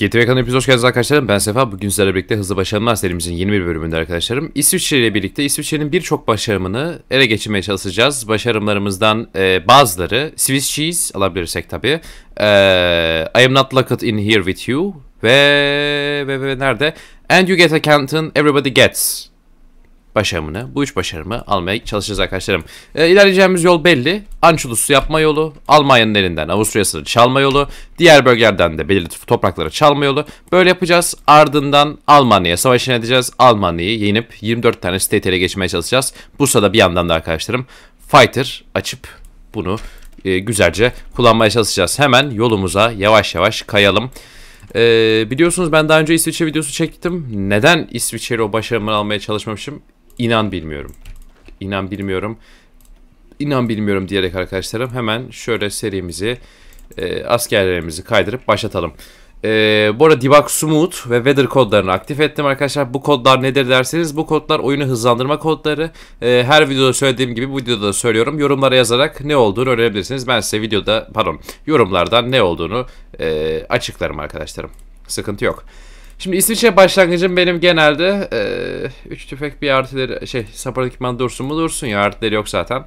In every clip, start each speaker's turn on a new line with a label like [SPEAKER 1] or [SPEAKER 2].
[SPEAKER 1] GTV kanalına hepiniz hoş geldiniz arkadaşlarım. Ben Sefa. Bugün sizlerle birlikte Hızlı Başarımlar serimizin yeni bir bölümünde arkadaşlarım. İsviçre ile birlikte İsviçre'nin birçok başarımını ele geçirmeye çalışacağız. Başarımlarımızdan e, bazıları Swiss Cheese alabilirsek tabi. E, I am not locked in here with you. Ve, ve, ve nerede? And you get a canton everybody gets başarımını, bu üç başarımı almaya çalışacağız arkadaşlarım. E, ilerleyeceğimiz yol belli. Anschluss'u yapma yolu, Almanya'nın elinden Avusturya'sını çalma yolu, diğer bölgelerden de belirli toprakları çalma yolu. Böyle yapacağız. Ardından Almanya'ya savaşını edeceğiz. Almanya'yı yenip 24 tane state ele geçmeye çalışacağız. Bursa'da bir yandan da arkadaşlarım fighter açıp bunu e, güzelce kullanmaya çalışacağız. Hemen yolumuza yavaş yavaş kayalım. ee, biliyorsunuz ben daha önce İsviçre videosu çektim. Neden İsviçre'yi o başarımı almaya çalışmamışım? İnan bilmiyorum. İnan bilmiyorum. İnan bilmiyorum diyerek arkadaşlarım hemen şöyle serimizi e, askerlerimizi kaydırıp başlatalım. E, bu arada debug smooth ve weather kodlarını aktif ettim arkadaşlar. Bu kodlar nedir derseniz bu kodlar oyunu hızlandırma kodları. E, her videoda söylediğim gibi bu videoda da söylüyorum. Yorumlara yazarak ne olduğunu öğrenebilirsiniz. Ben size videoda pardon yorumlardan ne olduğunu e, açıklarım arkadaşlarım. Sıkıntı yok. Şimdi İsviçre başlangıcım benim genelde 3 e, tüfek bir artıları şey sapar ekipman dursun mu dursun ya artileri yok zaten.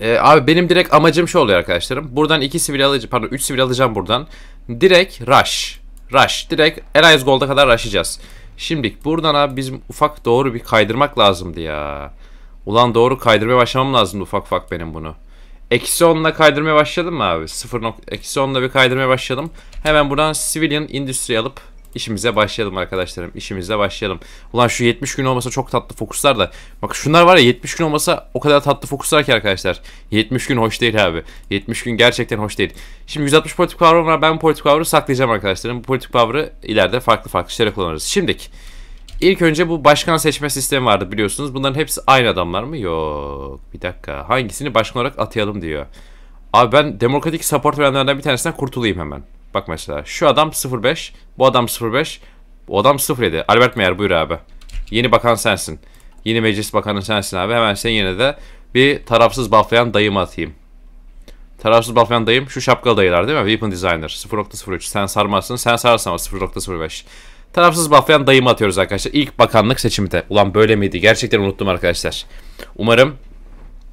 [SPEAKER 1] E, abi benim direkt amacım şu oluyor arkadaşlarım. Buradan 2 sivil alacağım pardon 3 sivil alacağım buradan. Direkt rush. Rush. Direkt Elias Gold'a kadar rush'acağız. Şimdi buradan abi bizim ufak doğru bir kaydırmak lazımdı ya. Ulan doğru kaydırmaya başlamam lazım ufak ufak benim bunu. Eksi 10'la kaydırmaya başladım mı abi? 0. Eksi 10'la bir kaydırmaya başladım. Hemen buradan civilian industry alıp İşimize başlayalım arkadaşlarım. İşimize başlayalım. Ulan şu 70 gün olmasa çok tatlı fokuslar da. Bak şunlar var ya 70 gün olmasa o kadar tatlı fokuslar ki arkadaşlar. 70 gün hoş değil abi. 70 gün gerçekten hoş değil. Şimdi 160 politik power'ım var. Ben bu politik power'ı saklayacağım arkadaşlarım. Bu politik power'ı ileride farklı farklı şeyler kullanırız. Şimdiki. ilk önce bu başkan seçme sistemi vardı biliyorsunuz. Bunların hepsi aynı adamlar mı? Yok. Bir dakika. Hangisini başkan olarak atayalım diyor. Abi ben demokratik support verenlerden bir tanesinden kurtulayım hemen. Bak mesela şu adam 05, bu adam 05, bu adam 07. Albert Meyer buyur abi. Yeni bakan sensin. Yeni meclis bakanı sensin abi. Hemen sen yine de bir tarafsız bufflayan dayım atayım. Tarafsız bufflayan dayım şu şapkalı dayılar değil mi? Weapon Designer 0.03. Sen sarmazsın. Sen sararsın 0.05. Tarafsız bufflayan dayımı atıyoruz arkadaşlar. İlk bakanlık seçimde Ulan böyle miydi? Gerçekten unuttum arkadaşlar. Umarım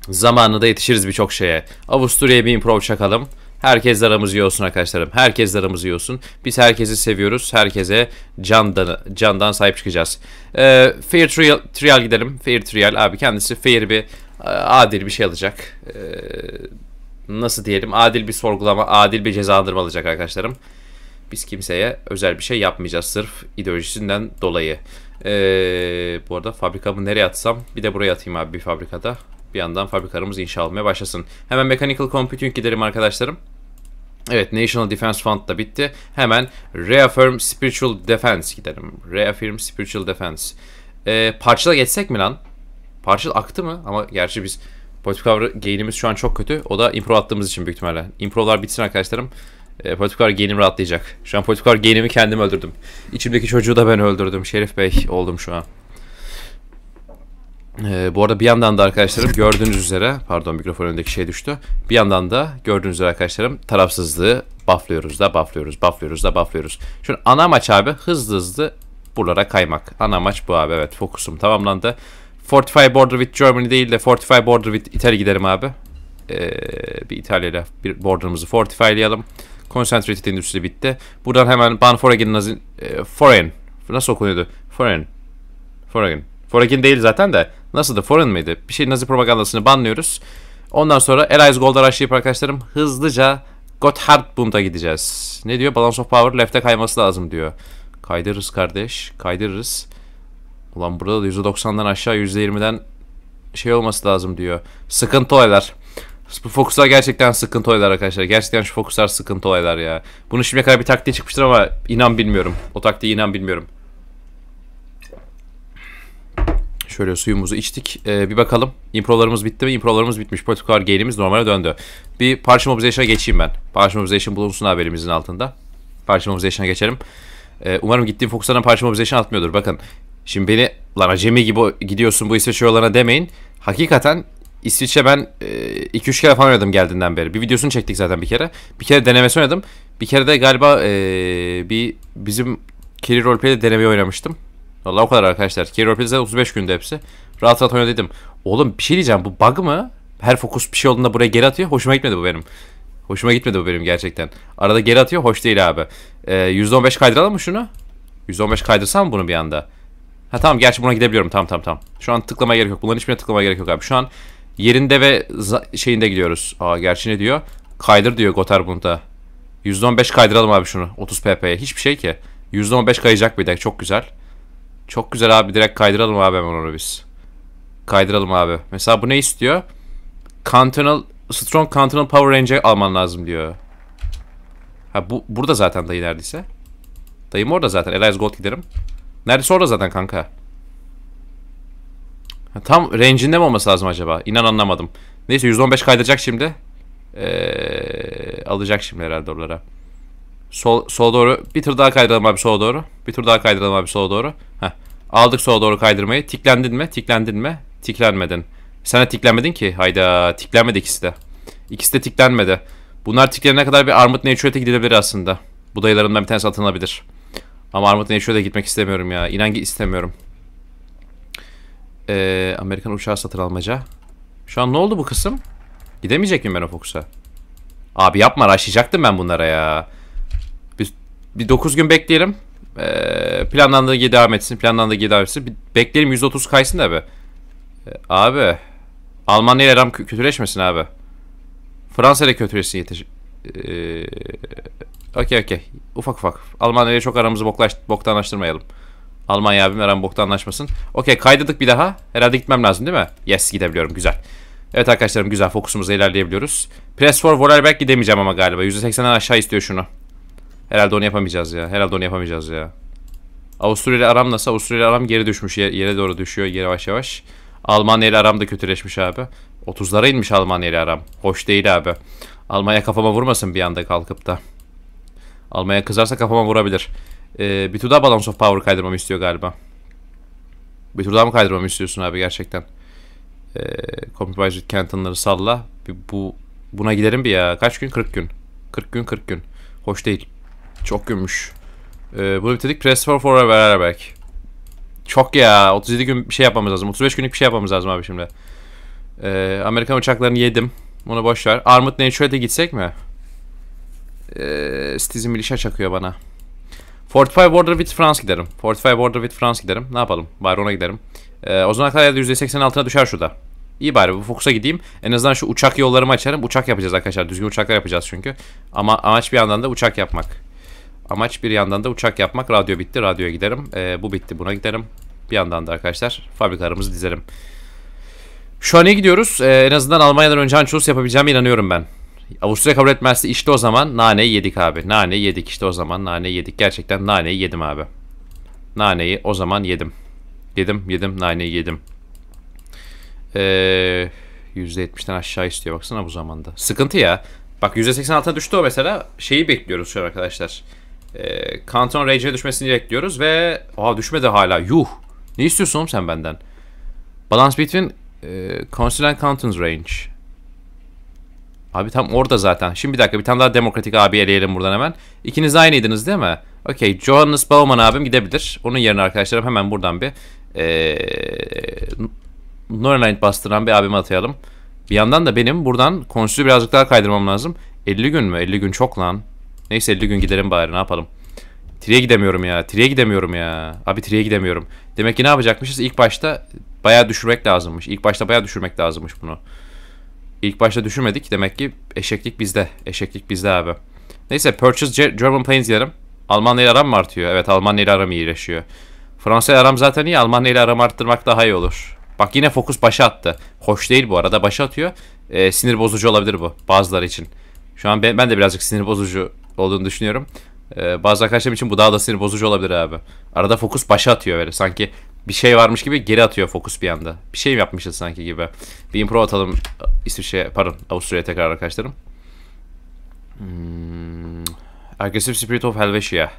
[SPEAKER 1] zamanında yetişiriz birçok şeye. Avusturya'ya bir improv çakalım. Herkes aramızı yiyorsun arkadaşlarım. Herkes aramızı yiyorsun. Biz herkesi seviyoruz. Herkese candan, candan sahip çıkacağız. Ee, fair trial, trial gidelim. Fair Trial abi kendisi fair bir e, adil bir şey alacak. Ee, nasıl diyelim adil bir sorgulama, adil bir cezalandırma alacak arkadaşlarım. Biz kimseye özel bir şey yapmayacağız sırf ideolojisinden dolayı. Ee, bu arada fabrikamı nereye atsam bir de buraya atayım abi bir fabrikada. Bir yandan fabrikamız inşa olmaya başlasın. Hemen Mechanical Computing gidelim arkadaşlarım. Evet National Defense Fund da bitti. Hemen Reaffirm Spiritual Defense gidelim. Reaffirm Spiritual Defense. Ee, parçala geçsek mi lan? Parçala aktı mı? Ama gerçi biz politik cover gain'imiz şu an çok kötü. O da impro attığımız için büyük ihtimalle. Improlar bitsin arkadaşlarım. E, politik cover gain'im rahatlayacak. Şu an politik cover gain'imi kendim öldürdüm. İçimdeki çocuğu da ben öldürdüm. Şerif Bey oldum şu an. Ee, bu arada bir yandan da arkadaşlarım gördüğünüz üzere pardon mikrofon önündeki şey düştü. Bir yandan da gördüğünüz üzere arkadaşlarım tarafsızlığı bufflıyoruz da bufflıyoruz, bufflıyoruz da bufflıyoruz. Şu ana maç abi hızlı hızlı buralara kaymak. Ana maç bu abi evet fokusum tamamlandı. Fortify Border with Germany değil de Fortify Border with Italy gidelim abi. Ee, bir İtalya ile bir borderımızı fortifyleyelim. Concentrated Industry bitti. Buradan hemen Ban azin... E, foreign. Nasıl okunuyordu? Foreign. Foreign. Foreign değil zaten de Nasıl da foreign mıydı? Bir şey Nazi propagandasını banlıyoruz. Ondan sonra Allies Gold araçlayıp arkadaşlarım hızlıca Gotthardbund'a gideceğiz. Ne diyor? Balance of Power left'e kayması lazım diyor. Kaydırırız kardeş. Kaydırırız. Ulan burada da %90'dan aşağı %20'den şey olması lazım diyor. Sıkıntı olaylar. Bu fokuslar gerçekten sıkıntı olaylar arkadaşlar. Gerçekten şu fokuslar sıkıntı olaylar ya. Bunu şimdiye kadar bir taktiği çıkmıştır ama inan bilmiyorum. O taktiği inan bilmiyorum. Şöyle suyumuzu içtik. Ee, bir bakalım. Improlarımız bitti mi? Improlarımız bitmiş. Politikalar gelimiz normale döndü. Bir Parchimobzation'a geçeyim ben. Parchimobzation bulunsun haberimizin altında. Parchimobzation'a geçelim. Ee, umarım gittiğim fokuslardan Parchimobzation atmıyordur. Bakın. Şimdi beni lan acemi gibi gidiyorsun bu İsveç yollarına demeyin. Hakikaten İsviçre ben 2-3 e, kere falan oynadım geldiğinden beri. Bir videosunu çektik zaten bir kere. Bir kere denemesi oynadım. Bir kere de galiba e, bir bizim Kiri Roleplay'de denemeyi oynamıştım. Vallahi o kadar arkadaşlar. Carrier 35 günde hepsi. Rahat rahat oynadım. Oğlum bir şey diyeceğim. Bu bug mı? Her fokus bir şey olduğunda buraya geri atıyor. Hoşuma gitmedi bu benim. Hoşuma gitmedi bu benim gerçekten. Arada geri atıyor. Hoş değil abi. Ee, %15 kaydıralım mı şunu? %15 kaydırsam bunu bir anda. Ha tamam gerçi buna gidebiliyorum. Tamam tamam tamam. Şu an tıklama gerek yok. Bunların hiçbirine tıklama gerek yok abi. Şu an yerinde ve şeyinde gidiyoruz. Aa gerçi ne diyor? Kaydır diyor Gotarbund'a. %15 kaydıralım abi şunu. 30 pp'ye. Hiçbir şey ki. %15 kayacak bir de. Çok güzel. Çok güzel abi direkt kaydıralım abi hemen onu biz. Kaydıralım abi. Mesela bu ne istiyor? Continental, Strong Continental Power Ranger alman lazım diyor. Ha bu burada zaten dayı neredeyse. Dayım orada zaten. Elias Gold giderim. Neredeyse orada zaten kanka. Ha, tam range'inde mi olması lazım acaba? İnan anlamadım. Neyse 115 kaydıracak şimdi. Ee, alacak şimdi herhalde oralara. Sol, sola doğru. Bir tur daha kaydıralım abi sola doğru. Bir tur daha kaydıralım abi sola doğru. Heh. Aldık sola doğru kaydırmayı. Tiklendin mi? Tiklendin mi? Tiklenmedin. Sen de tiklenmedin ki. Hayda. Tiklenmedi ikisi de. İkisi de tiklenmedi. Bunlar tiklenene kadar bir Armut Nature'e gidilebilir aslında. Bu dayılarından bir tanesi atılabilir. Ama Armut Nature'e gitmek istemiyorum ya. İnan istemiyorum. Ee, Amerikan uçağı satır almaca. Şu an ne oldu bu kısım? Gidemeyecek miyim ben o Fox'a? Abi yapma raşlayacaktım ben bunlara ya bir 9 gün bekleyelim. Ee, planlandığı gibi devam etsin. Planlandığı gibi devam etsin. Bir bekleyelim 130 kaysın da abi. Ee, abi. Almanya ile aram kötüleşmesin abi. Fransa ile kötüleşsin yetiş. Ee, okey okey. Ufak ufak. Almanya ile çok aramızı boklaş, boktanlaştırmayalım. Almanya abim aram boktanlaşmasın. Okey kaydırdık bir daha. Herhalde gitmem lazım değil mi? Yes gidebiliyorum. Güzel. Evet arkadaşlarım güzel fokusumuzla ilerleyebiliyoruz. Press for Vorarlberg gidemeyeceğim ama galiba. %80'den aşağı istiyor şunu. Herhalde onu yapamayacağız ya. Herhalde onu yapamayacağız ya. Avusturya ile aram nasıl? Avusturya ile aram geri düşmüş. Yere doğru düşüyor yavaş yavaş. Almanya ile aram da kötüleşmiş abi. 30'lara inmiş Almanya ile aram. Hoş değil abi. Almanya kafama vurmasın bir anda kalkıp da. Almanya kızarsa kafama vurabilir. Ee, bir tur daha Balance of Power kaydırmamı istiyor galiba. Bir tur daha mı kaydırmamı istiyorsun abi gerçekten? Ee, Compromise Canton'ları salla. Bir, bu, buna giderim bir ya. Kaç gün? 40 gün. 40 gün 40 gün. Hoş değil. Çok gümüş. Ee, bunu bitirdik. Press for forever back. Çok ya. 37 gün bir şey yapmamız lazım. 35 günlük bir şey yapmamız lazım abi şimdi. Ee, Amerikan uçaklarını yedim. Bunu boş ver. Armut Natural'de gitsek mi? Ee, Stizim ilişe çakıyor bana. 45 Border with France giderim. 45 Border with France giderim. Ne yapalım? Bari giderim. Ee, o zaman kadar %80'in altına düşer şurada. İyi bari bu fokusa gideyim. En azından şu uçak yollarımı açarım. Uçak yapacağız arkadaşlar. Düzgün uçaklar yapacağız çünkü. Ama amaç bir yandan da uçak yapmak. Amaç bir yandan da uçak yapmak. Radyo bitti. Radyoya giderim. E, bu bitti. Buna giderim. Bir yandan da arkadaşlar fabrikalarımızı dizerim. Şu an iyi gidiyoruz. E, en azından Almanya'dan önce Anschluss yapabileceğime inanıyorum ben. Avusturya kabul etmezse işte o zaman naneyi yedik abi. Naneyi yedik işte o zaman naneyi yedik. Gerçekten naneyi yedim abi. Naneyi o zaman yedim. Yedim yedim naneyi yedim. Ee, %70'den aşağı istiyor baksana bu zamanda. Sıkıntı ya. Bak %86'a düştü o mesela. Şeyi bekliyoruz şu an arkadaşlar. E, Kanton Rage'e düşmesini bekliyoruz ve... Aa düşmedi hala. Yuh. Ne istiyorsun oğlum sen benden? Balance between e, and Canton's range. Abi tam orada zaten. Şimdi bir dakika bir tane daha demokratik abi eleyelim buradan hemen. İkiniz aynıydınız değil mi? Okey. Johannes Bauman abim gidebilir. Onun yerine arkadaşlarım hemen buradan bir ee, Nornite bastıran bir abimi atayalım. Bir yandan da benim buradan konsülü birazcık daha kaydırmam lazım. 50 gün mü? 50 gün çok lan. Neyse 50 gün gidelim bari ne yapalım. Tri'ye gidemiyorum ya. Tri'ye gidemiyorum ya. Abi Tri'ye gidemiyorum. Demek ki ne yapacakmışız? İlk başta bayağı düşürmek lazımmış. İlk başta bayağı düşürmek lazımmış bunu. İlk başta düşürmedik. Demek ki eşeklik bizde. Eşeklik bizde abi. Neyse purchase German planes diyelim. Almanya ile aram mı artıyor? Evet Almanya ile aram iyileşiyor. Fransa ile aram zaten iyi. Almanya ile aram arttırmak daha iyi olur. Bak yine fokus başa attı. Hoş değil bu arada. Başa atıyor. Ee, sinir bozucu olabilir bu bazıları için. Şu an ben, ben de birazcık sinir bozucu olduğunu düşünüyorum. Ee, bazı arkadaşlarım için bu daha da sinir bozucu olabilir abi. Arada fokus başa atıyor böyle. Sanki bir şey varmış gibi geri atıyor fokus bir anda. Bir şey mi yapmışız sanki gibi. Bir impro atalım İsviçre, pardon Avusturya'ya tekrar arkadaşlarım. Hmm. Aggressive Spirit of Helvetia.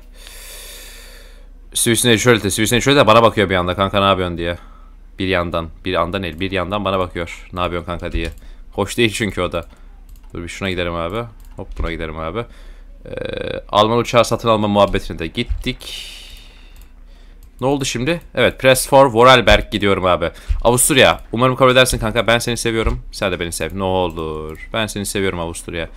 [SPEAKER 1] Suicide şöyle de, Suicide şöyle de bana bakıyor bir anda kanka ne yapıyorsun diye. Bir yandan, bir yandan el, bir yandan bana bakıyor. Ne yapıyorsun kanka diye. Hoş değil çünkü o da. Dur bir şuna gidelim abi. Hop buna gidelim abi. Ee, Alman uçağı satın alma muhabbetine de gittik. Ne oldu şimdi? Evet press for Vorarlberg gidiyorum abi. Avusturya umarım kabul edersin kanka ben seni seviyorum. Sen de beni sev ne olur. Ben seni seviyorum Avusturya.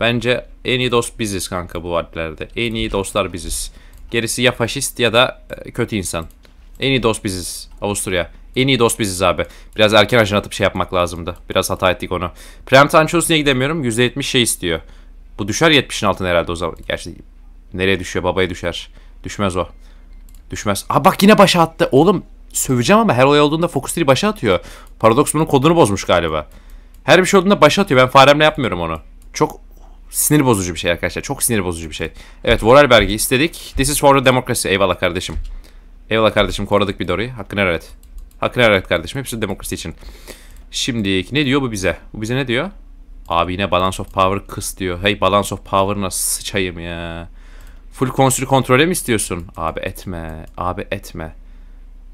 [SPEAKER 1] Bence en iyi dost biziz kanka bu vadilerde. En iyi dostlar biziz. Gerisi ya faşist ya da e, kötü insan. En iyi dost biziz Avusturya. En iyi dost biziz abi. Biraz erken ajan atıp şey yapmak lazımdı. Biraz hata ettik onu. Prem Tanchos'un niye gidemiyorum? %70 şey istiyor. Bu düşer 70'in altına herhalde o zaman. Gerçi nereye düşüyor? Babaya düşer. Düşmez o. Düşmez. Aa bak yine başa attı. Oğlum söveceğim ama her olay olduğunda Focus 3 başa atıyor. Paradox bunun kodunu bozmuş galiba. Her bir şey olduğunda başa atıyor. Ben faremle yapmıyorum onu. Çok sinir bozucu bir şey arkadaşlar. Çok sinir bozucu bir şey. Evet Vorarlberg'i istedik. This is for the democracy. Eyvallah kardeşim. Eyvallah kardeşim koradık bir doğruyu. Hakkını helal et. Hakkını helal et kardeşim. Hepsi demokrasi için. Şimdi ne diyor bu bize? Bu bize ne diyor? Abi yine balance of power kıs diyor. Hey balance of power nasıl sıçayım ya. Full konsülü kontrole mi istiyorsun? Abi etme. Abi etme.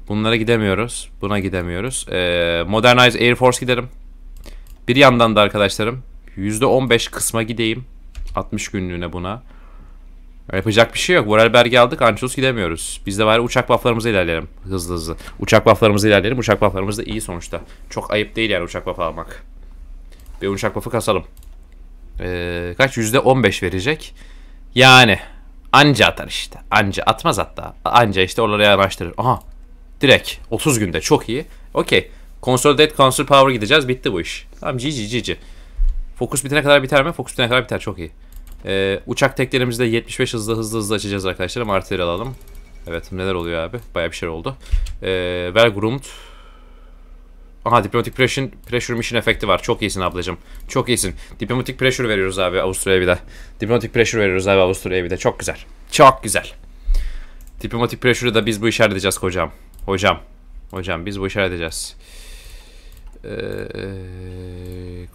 [SPEAKER 1] Bunlara gidemiyoruz. Buna gidemiyoruz. Ee, Modernize Air Force giderim. Bir yandan da arkadaşlarım %15 kısma gideyim. 60 günlüğüne buna. Yapacak bir şey yok. Vorarlberg'i aldık. Anschluss gidemiyoruz. Biz de bari uçak bufflarımızı ilerleyelim. Hızlı hızlı. Uçak bufflarımızı ilerleyelim. Uçak bufflarımız da iyi sonuçta. Çok ayıp değil yani uçak buff almak. Bir uçak buff'ı kasalım. Ee, kaç? %15 verecek. Yani anca atar işte. Anca atmaz hatta. Anca işte oraları yanaştırır. Aha. Direkt 30 günde çok iyi. Okey. Consolidate console Power gideceğiz. Bitti bu iş. Tamam cici cici. Fokus bitene kadar biter mi? Fokus bitene kadar biter. Çok iyi. Ee, uçak teklerimizde 75 hızlı hızlı hızlı açacağız arkadaşlar. Ama alalım. Evet neler oluyor abi? Baya bir şey oldu. Ee, Velgrund. Aha diplomatik pressure, pressure mission efekti var. Çok iyisin ablacım. Çok iyisin. Diplomatik pressure veriyoruz abi Avusturya'ya bir de. Diplomatik pressure veriyoruz abi Avusturya'ya bir de. Çok güzel. Çok güzel. Diplomatik pressure'ı da biz bu işaret edeceğiz hocam. Hocam. Hocam biz bu işaret edeceğiz. Ee,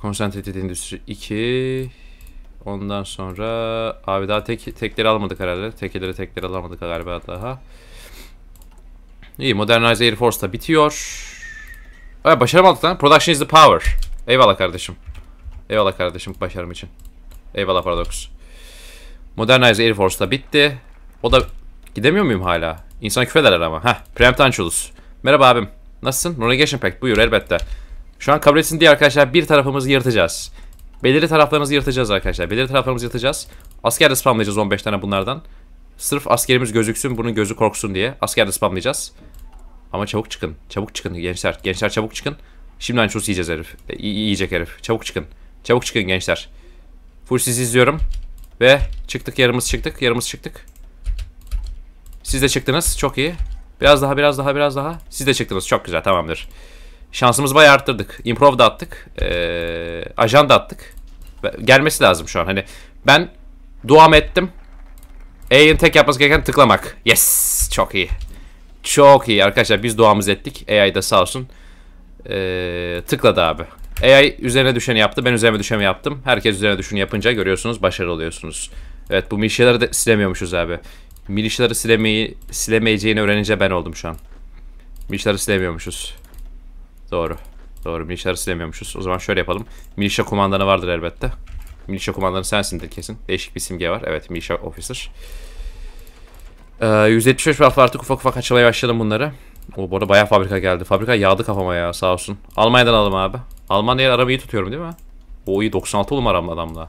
[SPEAKER 1] Concentrated Industry 2. Ondan sonra abi daha tek, tekleri almadık herhalde. Tekleri tekleri alamadık galiba daha. İyi Modernize Air Force da bitiyor. Evet başaramadık lan. Production is the power. Eyvallah kardeşim. Eyvallah kardeşim başarım için. Eyvallah Paradox. Modernize Air Force da bitti. O da gidemiyor muyum hala? İnsan küfederler ama. Heh. Preempt Anschluss. Merhaba abim. Nasılsın? Navigation Pact. Buyur elbette. Şu an kabul etsin diye arkadaşlar bir tarafımızı yırtacağız. Belirli taraflarımızı yırtacağız arkadaşlar. Belirli taraflarımızı yırtacağız. Asker de spamlayacağız 15 tane bunlardan. Sırf askerimiz gözüksün, bunun gözü korksun diye asker de spamlayacağız. Ama çabuk çıkın. Çabuk çıkın gençler. Gençler çabuk çıkın. Şimdi anços yiyeceğiz herif. Y yiyecek herif. Çabuk çıkın. Çabuk çıkın gençler. Full sizi izliyorum. Ve çıktık yarımız çıktık. Yarımız çıktık. Siz de çıktınız. Çok iyi. Biraz daha biraz daha biraz daha. Siz de çıktınız. Çok güzel tamamdır. Şansımızı bayağı arttırdık. Improv da attık. Ee, ajan da attık. Gelmesi lazım şu an. Hani ben duam ettim. E'nin tek yapması gereken tıklamak. Yes. Çok iyi. Çok iyi arkadaşlar biz duamız ettik. AI da sağ olsun. Ee, tıkladı abi. AI üzerine düşeni yaptı. Ben üzerine düşeni yaptım. Herkes üzerine düşeni yapınca görüyorsunuz başarılı oluyorsunuz. Evet bu milişyaları da silemiyormuşuz abi. Milişyaları silemeyi, silemeyeceğini öğrenince ben oldum şu an. Milişyaları silemiyormuşuz. Doğru. Doğru milişyaları silemiyormuşuz. O zaman şöyle yapalım. Milişya kumandanı vardır elbette. Milişya kumandanı sensindir kesin. Değişik bir simge var. Evet milişya officer. Ee, 175 raf artık ufak ufak açılmaya başladım bunları. O bu arada bayağı fabrika geldi. Fabrika yağdı kafama ya sağ olsun. Almanya'dan aldım abi. Almanya'ya arabayı tutuyorum değil mi? O iyi 96 olum aram adamla.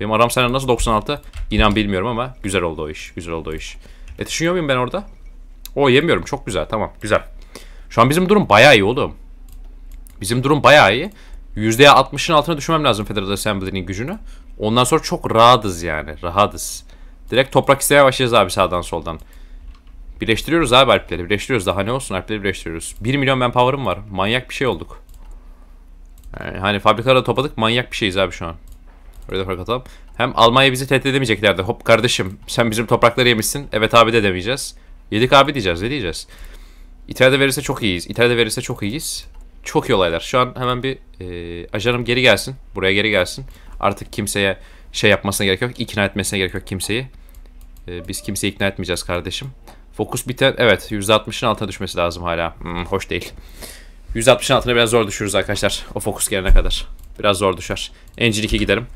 [SPEAKER 1] Benim aram senden nasıl 96? İnan bilmiyorum ama güzel oldu o iş. Güzel oldu o iş. Yetişiyor muyum ben orada? O yemiyorum. Çok güzel. Tamam. Güzel. Şu an bizim durum bayağı iyi oğlum. Bizim durum bayağı iyi. %60'ın altına düşmem lazım Federal Assembly'nin gücünü. Ondan sonra çok rahatız yani. Rahatız. Direkt toprak isteye başlayacağız abi sağdan soldan. Birleştiriyoruz abi alpleri. Birleştiriyoruz. Daha ne olsun alpleri birleştiriyoruz. 1 milyon ben power'ım var. Manyak bir şey olduk. Yani hani fabrikalara topladık. Manyak bir şeyiz abi şu an. Öyle de fark atalım. Hem Almanya bizi tehdit edemeyeceklerdi. Hop kardeşim sen bizim toprakları yemişsin. Evet abi de demeyeceğiz. Yedik abi diyeceğiz. Ne diyeceğiz? İtalya'da verirse çok iyiyiz. İtalya'da verirse çok iyiyiz. Çok iyi olaylar. Şu an hemen bir e, ajanım geri gelsin. Buraya geri gelsin. Artık kimseye şey yapmasına gerek yok. ikna etmesine gerek yok kimseyi. E, biz kimseyi ikna etmeyeceğiz kardeşim. Fokus biter. Evet %60'ın altına düşmesi lazım hala. Hmm, hoş değil. %60'ın altına biraz zor düşürüz arkadaşlar. O fokus gelene kadar. Biraz zor düşer. Engine 2 giderim.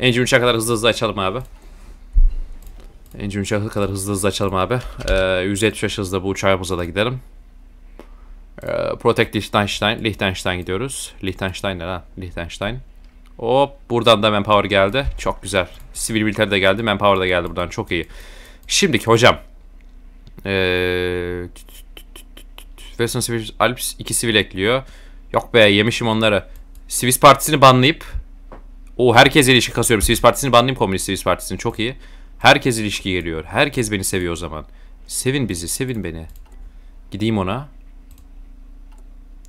[SPEAKER 1] Engine 3'e kadar hızlı hızlı açalım abi. Engine 3'e kadar hızlı hızlı açalım abi. Ee, 175 hızla bu uçağımıza da gidelim. Ee, Protect Liechtenstein. Liechtenstein gidiyoruz. Liechtenstein ne lan? Liechtenstein. Hop buradan da manpower geldi. Çok güzel. Sivil militer de geldi. Manpower da geldi buradan. Çok iyi. Şimdiki hocam. Western Civil Alps 2 sivil ekliyor. Yok be yemişim onları. Sivis Partisi'ni banlayıp o herkes ilişki kasıyorum. Sivis Partisi'ni banlayayım Komünist Sivis Partisi'ni. Çok iyi. Herkes ilişki geliyor. Herkes beni seviyor o zaman. Sevin bizi. Sevin beni. Gideyim ona.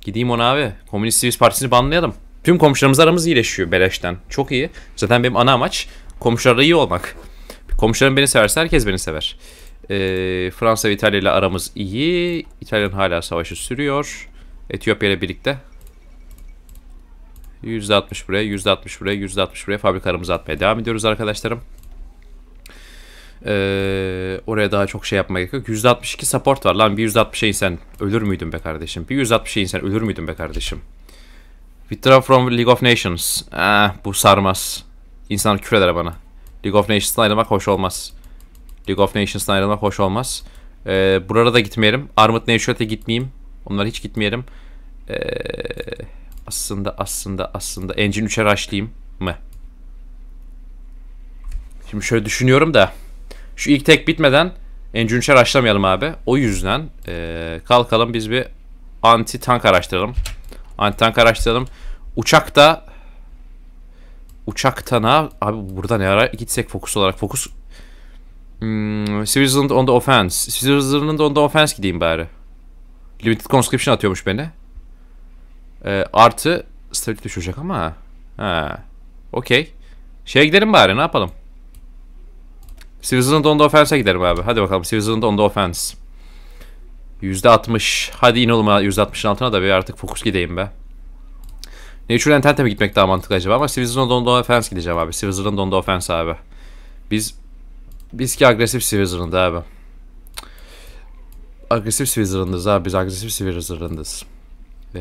[SPEAKER 1] Gideyim ona abi. Komünist Sivis Partisi'ni banlayalım. Tüm komşularımız aramız iyileşiyor beleşten. Çok iyi. Zaten benim ana amaç komşularla iyi olmak. Komşularım beni severse herkes beni sever. E, Fransa ve İtalya ile aramız iyi. İtalya'nın hala savaşı sürüyor. Etiyopya ile birlikte. %60 buraya, %60 buraya, %60 buraya fabrikalarımızı atmaya devam ediyoruz arkadaşlarım. Ee, oraya daha çok şey yapmaya gerek yok. %62 support var lan. Bir %60'a insan ölür müydün be kardeşim? Bir %60'a insan ölür müydün be kardeşim? Withdraw from League of Nations. Ah bu sarmaz. İnsan küfreder bana. League of Nations'tan ayrılmak hoş olmaz. League of Nations'tan ayrılmak hoş olmaz. Ee, buralara da gitmeyelim. Armut Nation gitmeyeyim. Onlara hiç gitmeyelim. Ee, aslında aslında aslında Engine 3'e rushlayayım mı? Şimdi şöyle düşünüyorum da. Şu ilk tek bitmeden Engine 3'e rushlamayalım abi. O yüzden ee, kalkalım biz bir anti tank araştıralım. Antitank araştıralım. Uçakta uçaktana abi burada ne ara gitsek fokus olarak fokus hmm, Switzerland on the offense. Switzerland on the offense gideyim bari. Limited conscription atıyormuş beni. Ee, artı stability düşecek ama. Ha. Okey. Şeye gidelim bari ne yapalım? Switzerland on the offense'e gidelim abi. Hadi bakalım Switzerland on the offense. %60. Hadi in oğlum %60'ın altına da bir artık fokus gideyim be. Natural Intent'e mi gitmek daha mantıklı acaba? Ama Switzerland on the offense gideceğim abi. Switzerland on the offense abi. Biz biz ki agresif Switzerland abi. Agresif Switzerland'ız abi. Biz agresif Switzerland'ız. Ee,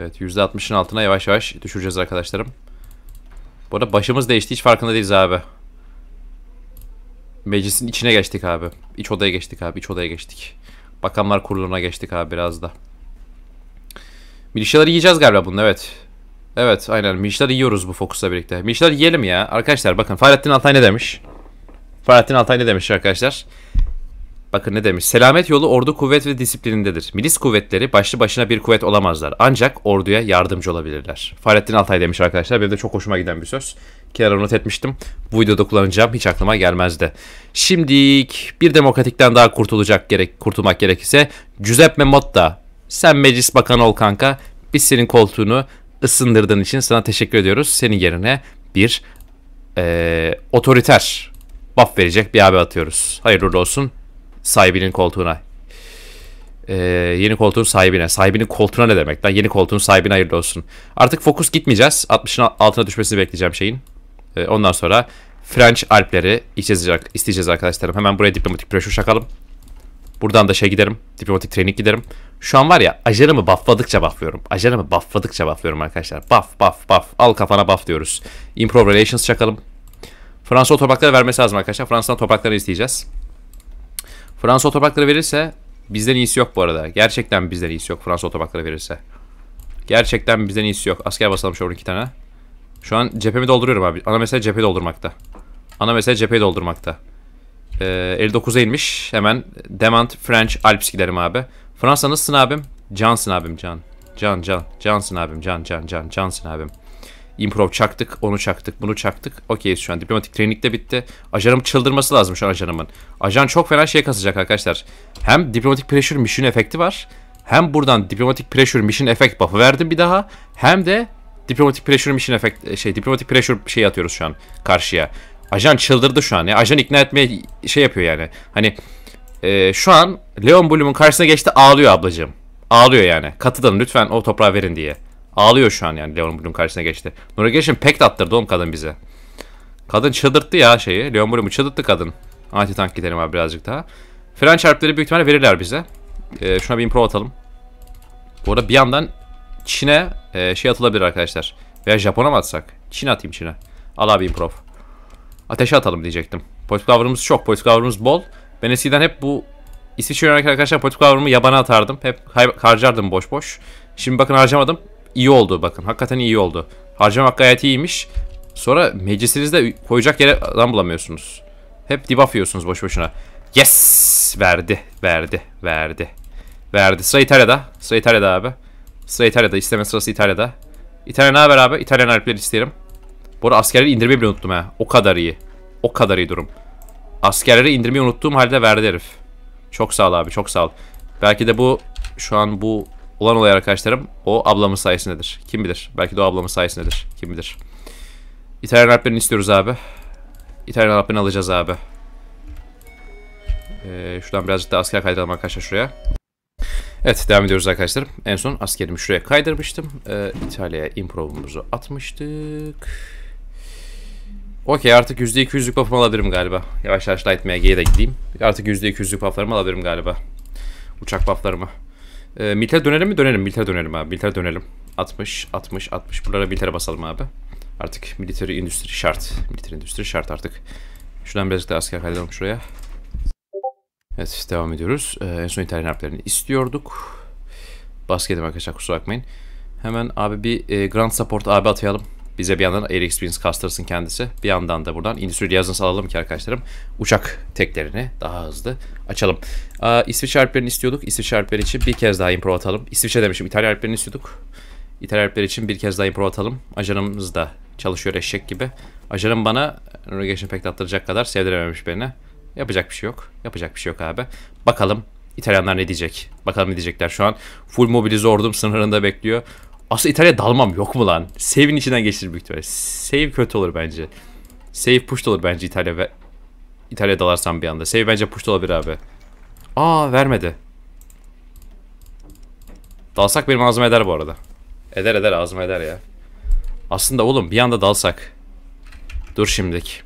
[SPEAKER 1] evet %60'ın altına yavaş yavaş düşüreceğiz arkadaşlarım. Bu arada başımız değişti. Hiç farkında değiliz abi. Meclisin içine geçtik abi. İç odaya geçtik abi. İç odaya geçtik. Bakanlar Kurulu'na geçtik abi biraz da. Milişaları yiyeceğiz galiba bunu evet. Evet aynen milişaları yiyoruz bu fokusla birlikte. Milişaları yiyelim ya. Arkadaşlar bakın Fahrettin Altay ne demiş? Fahrettin Altay ne demiş arkadaşlar? Bakın ne demiş. Selamet yolu ordu kuvvet ve disiplinindedir. Milis kuvvetleri başlı başına bir kuvvet olamazlar. Ancak orduya yardımcı olabilirler. Fahrettin Altay demiş arkadaşlar. Benim de çok hoşuma giden bir söz. Kenara not etmiştim. Bu videoda kullanacağım hiç aklıma gelmezdi. Şimdilik bir demokratikten daha kurtulacak gerek kurtulmak gerekirse Giuseppe Motta sen meclis bakanı ol kanka. Biz senin koltuğunu ısındırdığın için sana teşekkür ediyoruz. Senin yerine bir e, otoriter baf verecek bir abi atıyoruz. Hayırlı olsun. Sahibinin koltuğuna. Ee, yeni koltuğun sahibine. Sahibinin koltuğuna ne demek lan? Yeni koltuğun sahibine hayırlı olsun. Artık fokus gitmeyeceğiz. 60'ın altına düşmesini bekleyeceğim şeyin. Ee, ondan sonra French Alpleri isteyeceğiz, isteyeceğiz arkadaşlarım. Hemen buraya diplomatik pressure şakalım. Buradan da şey giderim. Diplomatik training giderim. Şu an var ya ajanımı buffladıkça bufflıyorum. Ajanımı buffladıkça bufflıyorum arkadaşlar. Buff buff buff. Al kafana buff diyoruz. Improve relations çakalım. Fransa toprakları vermesi lazım arkadaşlar. Fransa'dan topraklarını isteyeceğiz. Fransa otobakları verirse bizden iyisi yok bu arada. Gerçekten bizden iyisi yok Fransa otobakları verirse. Gerçekten bizden iyisi yok. Asker basalım şu iki tane. Şu an cephemi dolduruyorum abi. Ana mesele cepheyi doldurmakta. Ana mesele cepheyi doldurmakta. Ee, 59'a inmiş. Hemen Demant French Alps giderim abi. Fransa nasılsın abim? Cansın abim can. Can can. Cansın abim can can can. Cansın abim improv çaktık, onu çaktık, bunu çaktık. Okey şu an diplomatik training de bitti. Ajanım çıldırması lazım şu an ajanımın. Ajan çok fena şey kasacak arkadaşlar. Hem diplomatik pressure mission efekti var. Hem buradan diplomatik pressure mission efekt buff'ı verdim bir daha. Hem de diplomatik pressure mission efekt e, şey diplomatik pressure şey atıyoruz şu an karşıya. Ajan çıldırdı şu an ya. Ajan ikna etmeye şey yapıyor yani. Hani e, şu an Leon Bloom'un karşısına geçti ağlıyor ablacığım. Ağlıyor yani. Katıdan lütfen o toprağı verin diye. Ağlıyor şu an yani Leon Bloom karşısına geçti. Nuragation pek attırdı oğlum kadın bize. Kadın çıldırttı ya şeyi. Leon Bloom'u çıldırttı kadın. Anti tank gidelim abi birazcık daha. Fren çarpları büyük ihtimalle verirler bize. Ee, şuna bir impro atalım. Bu arada bir yandan Çin'e e, şey atılabilir arkadaşlar. Veya Japon'a mı atsak? Çin atayım Çin'e. Al abi improv. Ateşe atalım diyecektim. Politik kavramımız çok. Politik kavramımız bol. Ben eskiden hep bu İsviçre oynarken arkadaşlar politik kavramı yabana atardım. Hep harcardım boş boş. Şimdi bakın harcamadım iyi oldu bakın. Hakikaten iyi oldu. Harcamak gayet iyiymiş. Sonra meclisinizde koyacak yere adam bulamıyorsunuz. Hep debuff yiyorsunuz boş boşuna. Yes! Verdi, verdi, verdi. Verdi. Sıra İtalya'da. Sıra İtalya'da abi. Sıra İtalya'da. İsteme sırası İtalya'da. İtalya ne haber abi? İtalyan harfleri isterim. Bu arada askerleri indirmeyi bile unuttum ha. O kadar iyi. O kadar iyi durum. Askerleri indirmeyi unuttuğum halde verdi herif. Çok sağ ol abi çok sağ ol. Belki de bu şu an bu olan olay arkadaşlarım o ablamın sayesindedir. Kim bilir? Belki de o ablamın sayesindedir. Kim bilir? İtalyan harplerini istiyoruz abi. İtalyan harplerini alacağız abi. Ee, şuradan birazcık da asker kaydıralım arkadaşlar şuraya. Evet devam ediyoruz arkadaşlar. En son askerimi şuraya kaydırmıştım. Ee, İtalya'ya improvumuzu atmıştık. Okey artık %200'lük buff'ımı alabilirim galiba. Yavaş yavaş Light MG'ye de gideyim. Artık %200'lük buff'larımı alabilirim galiba. Uçak buff'larımı. E, ee, militer dönelim mi? Dönelim. Militer dönelim abi. Militer dönelim. 60, 60, 60. Buralara militere basalım abi. Artık militeri industry şart. Militer industry şart artık. Şuradan birazcık daha asker kaydıralım şuraya. Evet devam ediyoruz. Ee, en son İtalyan harflerini istiyorduk. Basket arkadaşlar kusura bakmayın. Hemen abi bir e, Grand Support abi atayalım. Bize bir yandan Air Experience kastırsın kendisi. Bir yandan da buradan Industry yazın alalım ki arkadaşlarım. Uçak teklerini daha hızlı açalım. Ee, İsviçre Alplerini istiyorduk. İsviçre Alpleri için bir kez daha impro atalım. İsviçre demişim. İtalya Alplerini istiyorduk. İtalya Alpleri için bir kez daha impro atalım. Ajanımız da çalışıyor eşek gibi. Ajanım bana Navigation Pact attıracak kadar sevdirememiş beni. Yapacak bir şey yok. Yapacak bir şey yok abi. Bakalım İtalyanlar ne diyecek? Bakalım ne diyecekler şu an. Full mobilize ordum sınırında bekliyor. Aslında İtalya dalmam yok mu lan? Save'in içinden geçir büyük ihtimalle. Save kötü olur bence. Save push olur bence İtalya ve İtalya dalarsam bir anda. Save bence push olabilir abi. Aa vermedi. Dalsak benim ağzıma eder bu arada. Eder eder ağzıma eder ya. Aslında oğlum bir anda dalsak. Dur şimdik.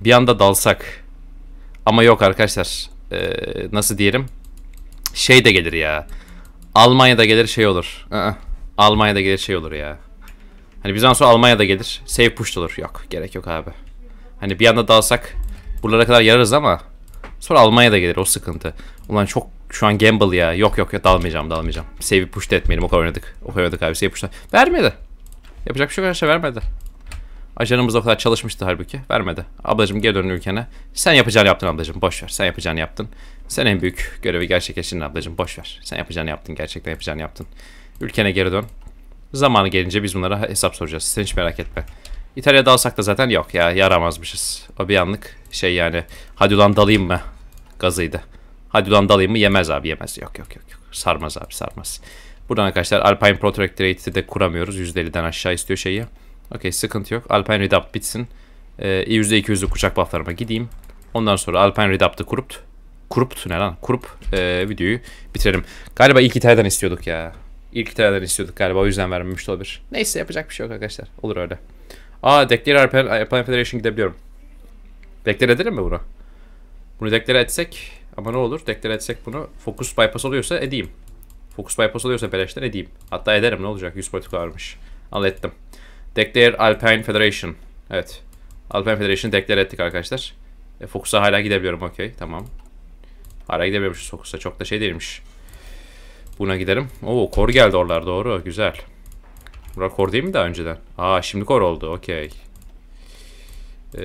[SPEAKER 1] Bir anda dalsak. Ama yok arkadaşlar. Ee, nasıl diyelim? Şey de gelir ya. Almanya'da gelir şey olur. Aa, Almanya'da gelir şey olur ya. Hani Bizans'u Almanya'da gelir. Save push olur. Yok gerek yok abi. Hani bir anda dalsak buralara kadar yararız ama sonra Almanya'da gelir o sıkıntı. Ulan çok şu an gamble ya. Yok yok ya dalmayacağım dalmayacağım. Save'i push da etmeyelim. O kadar oynadık. O kadar oynadık abi. Save push'ta. Vermedi. Yapacak bir şey yok şey vermedi. Ajanımız o kadar çalışmıştı halbuki. Vermedi. Ablacım geri dön ülkene. Sen yapacağını yaptın ablacım. Boş ver. Sen yapacağını yaptın. Sen en büyük görevi gerçekleştirdin ablacığım. Boş ver. Sen yapacağını yaptın. Gerçekten yapacağını yaptın. Ülkene geri dön. Zamanı gelince biz bunlara hesap soracağız. Sen hiç merak etme. İtalya'da alsak da zaten yok ya yaramazmışız. O bir anlık şey yani hadi ulan dalayım mı gazıydı. Hadi ulan dalayım mı yemez abi yemez. Yok yok yok. yok. Sarmaz abi sarmaz. Buradan arkadaşlar Alpine Protectorate'i de kuramıyoruz. %50'den aşağı istiyor şeyi. Okey sıkıntı yok. Alpine Redapt bitsin. Ee, %200'lük uçak bufflarıma gideyim. Ondan sonra Alpine Redapt'ı kurup Kurup ne lan? Kurup e, videoyu bitirelim. Galiba ilk İtalya'dan istiyorduk ya. İlk İtalya'dan istiyorduk galiba. O yüzden vermemiş olabilir. Neyse yapacak bir şey yok arkadaşlar. Olur öyle. Aa Declare Airplane Federation gidebiliyorum. Declare edelim mi bunu? Bunu declare etsek ama ne olur? Declare etsek bunu focus bypass oluyorsa edeyim. Focus bypass oluyorsa beleşten edeyim. Hatta ederim ne olacak? 100 politik varmış. Al ettim. Declare Alpine Federation. Evet. Alpine Federation'ı declare ettik arkadaşlar. E, Focus'a hala gidebiliyorum. Okey. Tamam. Ara gidebiliyormuş sokusa çok da şey değilmiş. Buna giderim. Oo kor geldi oralar doğru güzel. Bura kor değil mi daha önceden? Aa şimdi kor oldu okey. Ee,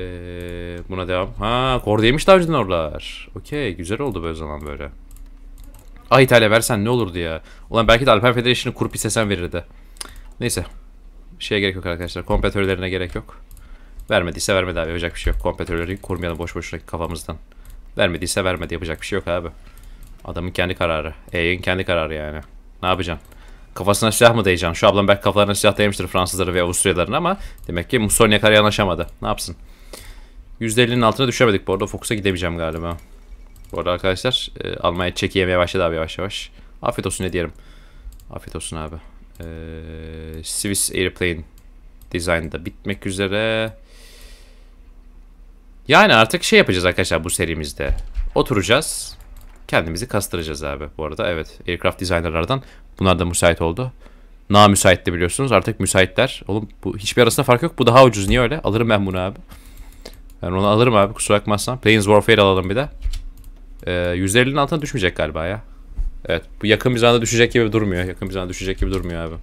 [SPEAKER 1] buna devam. Ha kor değilmiş daha önceden oralar. Okey güzel oldu böyle zaman böyle. Ah İtalya versen ne olurdu ya. Ulan belki de Alpen Federation'ı kurup istesen verirdi. Neyse. Şeye gerek yok arkadaşlar. Kompetörlerine gerek yok. Vermediyse vermedi abi. Yapacak bir şey yok. Kompetörleri kurmayalım boş boşuna kafamızdan. Vermediyse vermedi. Yapacak bir şey yok abi. Adamın kendi kararı. E'nin kendi kararı yani. Ne yapacaksın? Kafasına silah mı dayayacaksın? Şu ablam belki kafalarına silah dayamıştır Fransızları ve Avusturyaların ama demek ki Mussolini'ye kadar yanaşamadı. Ne yapsın? %50'nin altına düşemedik bu arada. Fokus'a gidemeyeceğim galiba. Bu arada arkadaşlar e, Almanya çeki yemeye başladı abi yavaş yavaş. Afiyet olsun ne diyelim. Afiyet olsun abi. Ee, Swiss Airplane Design da bitmek üzere. Yani artık şey yapacağız arkadaşlar bu serimizde. Oturacağız. Kendimizi kastıracağız abi bu arada. Evet aircraft designerlardan bunlar da müsait oldu. Na müsait de biliyorsunuz artık müsaitler. Oğlum bu hiçbir arasında fark yok. Bu daha ucuz niye öyle? Alırım ben bunu abi. Ben onu alırım abi kusura bakmazsan. Planes Warfare alalım bir de. Ee, 150'nin altına düşmeyecek galiba ya. Evet bu yakın bir zamanda düşecek gibi durmuyor. Yakın bir zamanda düşecek gibi durmuyor abi.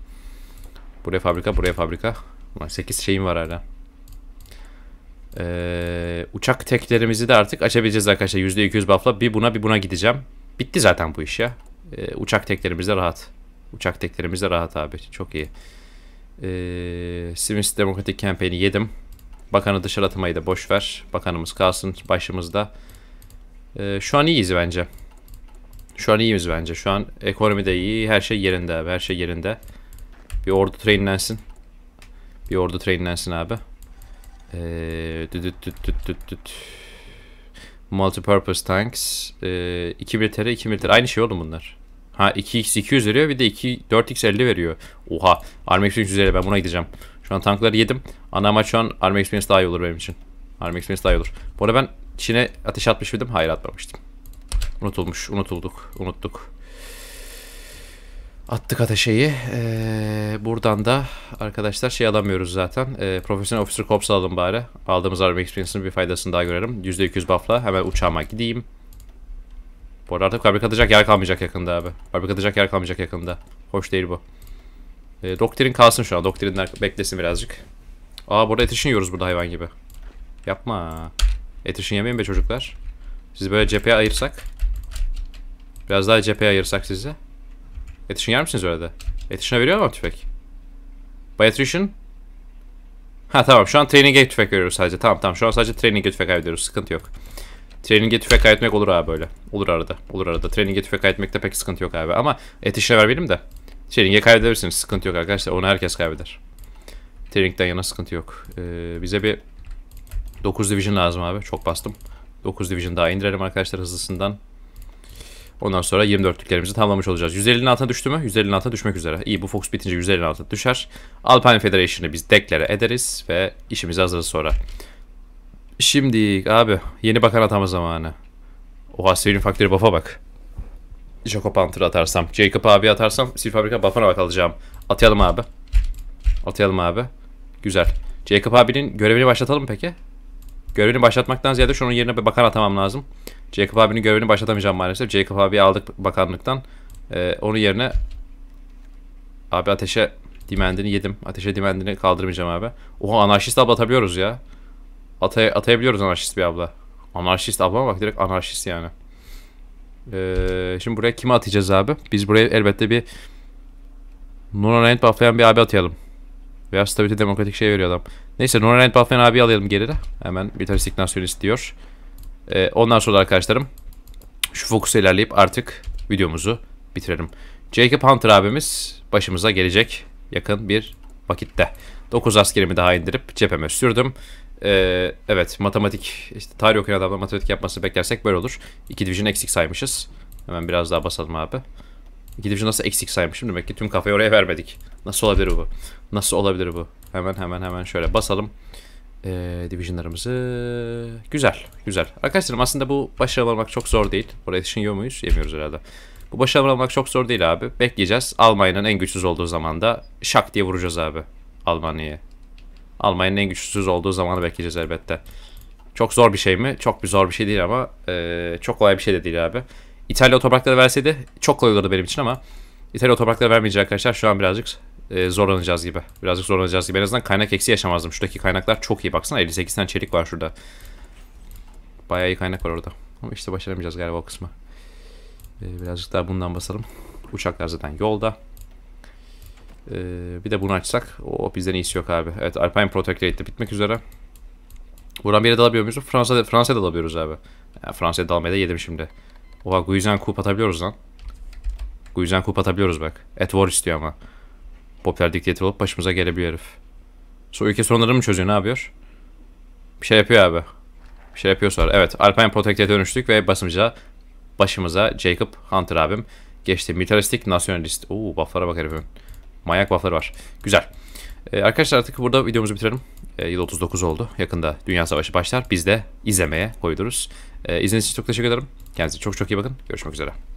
[SPEAKER 1] Buraya fabrika buraya fabrika. 8 şeyim var hala. Ee, uçak teklerimizi de artık açabileceğiz arkadaşlar. yüzde %200 buff'la bir buna bir buna gideceğim. Bitti zaten bu iş ya. Ee, uçak teklerimiz de rahat. Uçak teklerimiz de rahat abi. Çok iyi. Ee, Simis Demokratik Campaign'i yedim. Bakanı dışarı atmayı da boş ver. Bakanımız kalsın başımızda. Ee, şu an iyiyiz bence. Şu an iyiyiz bence. Şu an ekonomi de iyi. Her şey yerinde abi. Her şey yerinde. Bir ordu trainlensin. Bir ordu trainlensin abi. Ee, düt düt düt düt düt. Multipurpose tanks. Ee, 2 militer 2 militer. Aynı şey oldu bunlar. Ha 2x 200 veriyor bir de 2 4x 50 veriyor. Oha. Army Experience üzeri ben buna gideceğim. Şu an tankları yedim. Ana amaç şu an Army Experience daha iyi olur benim için. Army Experience daha iyi olur. Bu arada ben Çin'e ateş atmış mıydım? Hayır atmamıştım. Unutulmuş. Unutulduk. Unuttuk. Attık ateşeyi. Ee, buradan da arkadaşlar şey alamıyoruz zaten. E, Profesyonel Officer Corps alalım bari. Aldığımız Army Experience'ın bir faydasını daha görelim. %200 buff'la hemen uçağıma gideyim. Bu arada artık fabrika atacak yer kalmayacak yakında abi. Fabrika atacak yer kalmayacak yakında. Hoş değil bu. E, doktrin kalsın şu an. Doktrinler beklesin birazcık. Aa burada etişin yiyoruz burada hayvan gibi. Yapma. Etişin yemeyin be çocuklar. Sizi böyle cepheye ayırsak. Biraz daha cepheye ayırsak sizi. Etişin yer misiniz öyle de? Yetişine veriyor mu tüfek? Pediatrician? Ha tamam şu an training'e tüfek veriyoruz sadece. Tamam tamam şu an sadece training'e tüfek kaybediyoruz. Sıkıntı yok. Training'e tüfek kaybetmek olur abi böyle. Olur arada. Olur arada. Training'e tüfek kaybetmekte pek sıkıntı yok abi. Ama yetişine verelim benim de. Training'e kaybedebilirsiniz. Sıkıntı yok arkadaşlar. Onu herkes kaybeder. Training'den yana sıkıntı yok. Ee, bize bir 9 division lazım abi. Çok bastım. 9 division daha indirelim arkadaşlar hızlısından. Ondan sonra 24'lüklerimizi tamamlamış olacağız. 150'nin altına düştü mü? 150'nin altına düşmek üzere. İyi bu Fox bitince 150'nin altına düşer. Alpine Federation'ı biz deklere ederiz ve işimize hazırız sonra. Şimdi abi yeni bakan atama zamanı. Oha Sivil Factory buff'a bak. Jaco Panther'ı atarsam. Jacob abi atarsam Sivil Fabrika buff'ına bak alacağım. Atayalım abi. Atayalım abi. Güzel. Jacob abinin görevini başlatalım peki? Görevini başlatmaktan ziyade şunun yerine bir bakan atamam lazım. Jacob abinin görevini başlatamayacağım maalesef. Jacob abi aldık bakanlıktan. Ee, onun yerine abi ateşe dimendini yedim. Ateşe dimendini kaldırmayacağım abi. Oha anarşist abla atabiliyoruz ya. Atay atayabiliyoruz anarşist bir abla. Anarşist abla bak direkt anarşist yani. Ee, şimdi buraya kimi atacağız abi? Biz buraya elbette bir Nonaligned bufflayan bir abi atayalım. Veya Stability demokratik şey veriyor adam. Neyse Nonaligned bufflayan abi alalım geride. Hemen bir tarz ignasyon istiyor. E, ondan sonra arkadaşlarım şu fokusu ilerleyip artık videomuzu bitirelim. Jacob Hunter abimiz başımıza gelecek yakın bir vakitte. 9 askerimi daha indirip cepheme sürdüm. Ee, evet matematik işte tarih okuyan adamla matematik yapmasını beklersek böyle olur. 2 division eksik saymışız. Hemen biraz daha basalım abi. 2 division nasıl eksik saymışım demek ki tüm kafayı oraya vermedik. Nasıl olabilir bu? Nasıl olabilir bu? Hemen hemen hemen şöyle basalım. Ee, divisionlarımızı... Güzel, güzel. Arkadaşlarım aslında bu başarılı almak çok zor değil. Buraya düşünüyor muyuz? Yemiyoruz herhalde. Bu başarılı almak çok zor değil abi. Bekleyeceğiz. Almanya'nın en güçsüz olduğu zamanda şak diye vuracağız abi. Almanya'yı. Almanya'nın en güçsüz olduğu zamanı bekleyeceğiz elbette. Çok zor bir şey mi? Çok bir zor bir şey değil ama e, çok kolay bir şey de değil abi. İtalya toprakları verseydi çok kolay olurdu benim için ama İtalya toprakları vermeyecek arkadaşlar. Şu an birazcık e, zorlanacağız gibi. Birazcık zorlanacağız gibi. En azından kaynak eksi yaşamazdım. Şuradaki kaynaklar çok iyi. Baksana 58 tane çelik var şurada. Bayağı iyi kaynak var orada. Ama işte başaramayacağız galiba o kısmı. E, birazcık daha bundan basalım. Uçaklar zaten yolda. E, bir de bunu açsak. O bizden iyisi yok abi. Evet Alpine Protectorate de bitmek üzere. Buradan bir yere dalabiliyor muyuz? Fransa'da, Fransa'da dalabiliyoruz abi. Ya, Fransa'ya dalmaya da yedim şimdi. Oha Guizan Coup atabiliyoruz lan. Guizan Coup atabiliyoruz bak. At War istiyor ama. Popüler diktatör olup başımıza gelebiliyor herif. Su ülke sorunları mı çözüyor ne yapıyor? Bir şey yapıyor abi. Bir şey yapıyor sonra. Evet Alpine Protect'e dönüştük ve basımıza başımıza Jacob Hunter abim geçti. Militaristik, nasyonalist. Oo bufflara bak herifim. Manyak buffları var. Güzel. Ee, arkadaşlar artık burada videomuzu bitirelim. Ee, yıl 39 oldu. Yakında Dünya Savaşı başlar. Biz de izlemeye koyduruz. Ee, izniniz için çok teşekkür ederim. Kendinize çok çok iyi bakın. Görüşmek üzere.